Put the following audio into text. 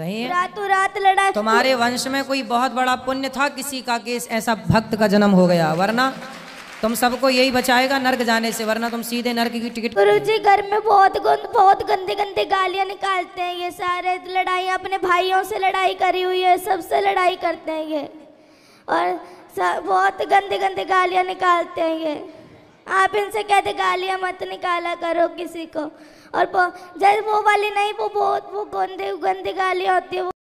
कहीं रातों रात लड़ा तुम्हारे वंश में कोई बहुत बड़ा पुण्य था किसी का केस ऐसा भक्त का जन्म हो गया वरना तुम सबको यही बचाएगा नर्क जाने से वरना तुम सीधे नर्क की टिकट गुरु जी घर में बहुत गंद बहुत गंदे गंदे गालियाँ निकालते हैं ये सारे लड़ाई अपने भाइयों से लड़ाई करी हुई है सबसे लड़ाई करते हैं ये और बहुत गंदे गंदे गालियाँ निकालते हैं ये आप इनसे कहते गालियाँ मत निकाला करो किसी को और जैसे वो वाली नहीं वो बहुत वो गंदे गंदी गालियाँ होती है